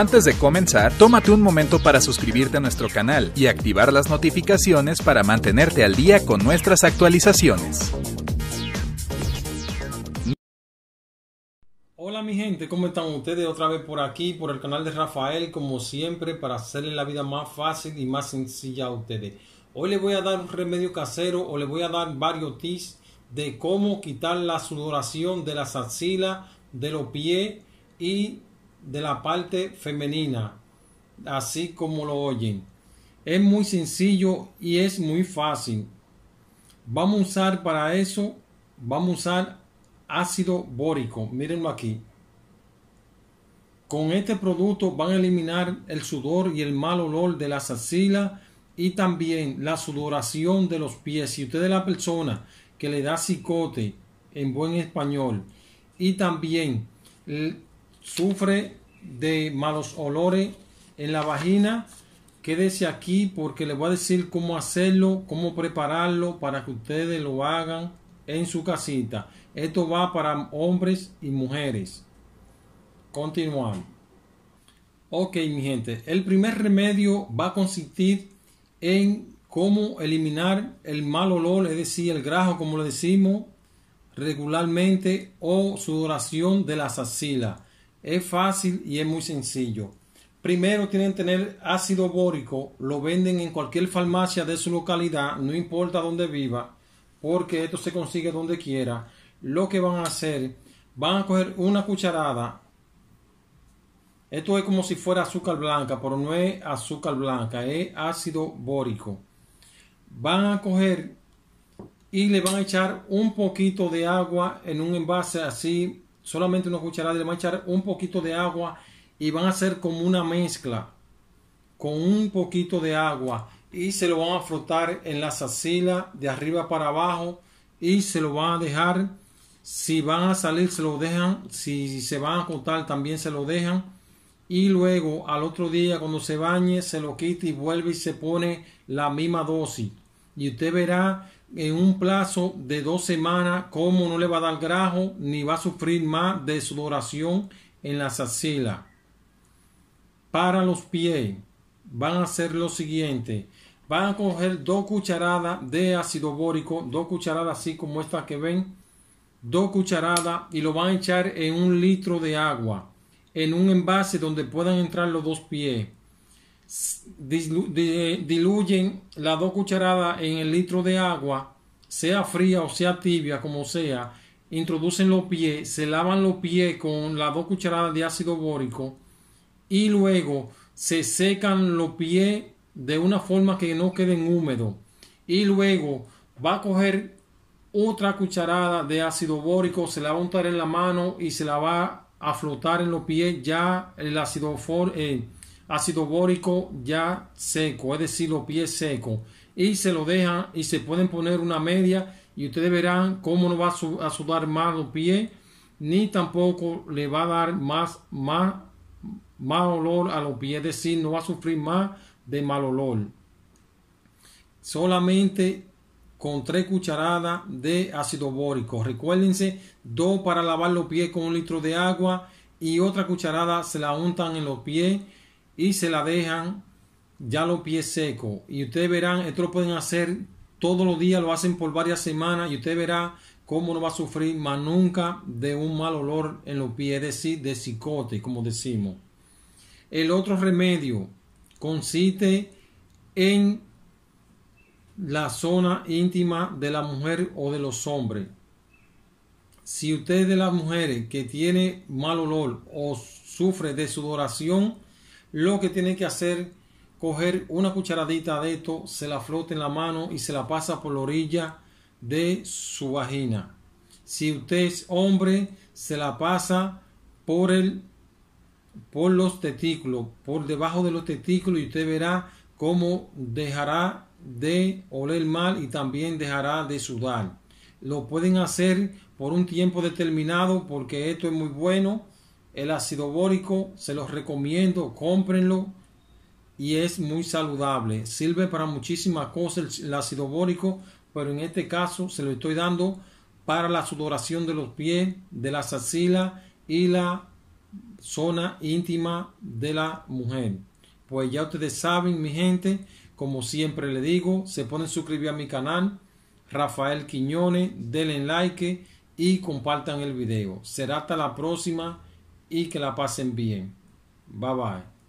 Antes de comenzar, tómate un momento para suscribirte a nuestro canal y activar las notificaciones para mantenerte al día con nuestras actualizaciones. Hola mi gente, ¿cómo están ustedes? Otra vez por aquí, por el canal de Rafael, como siempre, para hacerle la vida más fácil y más sencilla a ustedes. Hoy les voy a dar un remedio casero o les voy a dar varios tips de cómo quitar la sudoración de la axilas, de los pies y de la parte femenina, así como lo oyen. Es muy sencillo y es muy fácil. Vamos a usar para eso, vamos a usar ácido bórico. Mírenlo aquí. Con este producto van a eliminar el sudor y el mal olor de las axilas y también la sudoración de los pies. Si usted es la persona que le da cicote en buen español y también sufre de malos olores en la vagina, quédese aquí porque le voy a decir cómo hacerlo, cómo prepararlo para que ustedes lo hagan en su casita. Esto va para hombres y mujeres. Continuamos. Ok, mi gente, el primer remedio va a consistir en cómo eliminar el mal olor, es decir, el grajo, como le decimos regularmente, o sudoración de las axilas. Es fácil y es muy sencillo. Primero tienen que tener ácido bórico, lo venden en cualquier farmacia de su localidad, no importa donde viva, porque esto se consigue donde quiera. Lo que van a hacer, van a coger una cucharada. Esto es como si fuera azúcar blanca, pero no es azúcar blanca, es ácido bórico. Van a coger y le van a echar un poquito de agua en un envase así solamente una cucharada de le a echar un poquito de agua y van a hacer como una mezcla con un poquito de agua y se lo van a frotar en la sacila de arriba para abajo y se lo van a dejar si van a salir se lo dejan si se van a contar también se lo dejan y luego al otro día cuando se bañe se lo quita y vuelve y se pone la misma dosis y usted verá en un plazo de dos semanas, Como no le va a dar grajo ni va a sufrir más de sudoración en la axilas. Para los pies, van a hacer lo siguiente. Van a coger dos cucharadas de ácido bórico, dos cucharadas así como esta que ven, dos cucharadas y lo van a echar en un litro de agua, en un envase donde puedan entrar los dos pies diluyen las dos cucharadas en el litro de agua, sea fría o sea tibia, como sea, introducen los pies, se lavan los pies con las dos cucharadas de ácido bórico y luego se secan los pies de una forma que no queden húmedos. Y luego va a coger otra cucharada de ácido bórico, se la va a untar en la mano y se la va a flotar en los pies ya el ácido, for, eh, ácido bórico ya seco, es decir, los pies secos. Y se lo dejan y se pueden poner una media y ustedes verán cómo no va a sudar más los pies, ni tampoco le va a dar más, más, olor a los pies, es decir, no va a sufrir más de mal olor. Solamente con tres cucharadas de ácido bórico. Recuérdense, dos para lavar los pies con un litro de agua y otra cucharada se la untan en los pies y se la dejan ya los pies secos. Y ustedes verán, esto lo pueden hacer todos los días, lo hacen por varias semanas y usted verá cómo no va a sufrir más nunca de un mal olor en los pies, es decir, de cicote, como decimos. El otro remedio consiste en la zona íntima de la mujer o de los hombres. Si usted de las mujeres que tiene mal olor o sufre de sudoración, lo que tiene que hacer, coger una cucharadita de esto, se la flota en la mano y se la pasa por la orilla de su vagina. Si usted es hombre, se la pasa por el por los testículos, por debajo de los testículos y usted verá cómo dejará de oler mal y también dejará de sudar. Lo pueden hacer por un tiempo determinado porque esto es muy bueno el ácido bórico, se los recomiendo, cómprenlo y es muy saludable. Sirve para muchísimas cosas el, ácido bórico, pero en este caso se lo estoy dando para la sudoración de los pies, de las axilas y la zona íntima de la mujer. Pues ya ustedes saben, mi gente, como siempre le digo, se ponen suscribir a mi canal, Rafael Quiñones, denle like y compartan el video. Será hasta la próxima y que la pasen bien. Bye bye.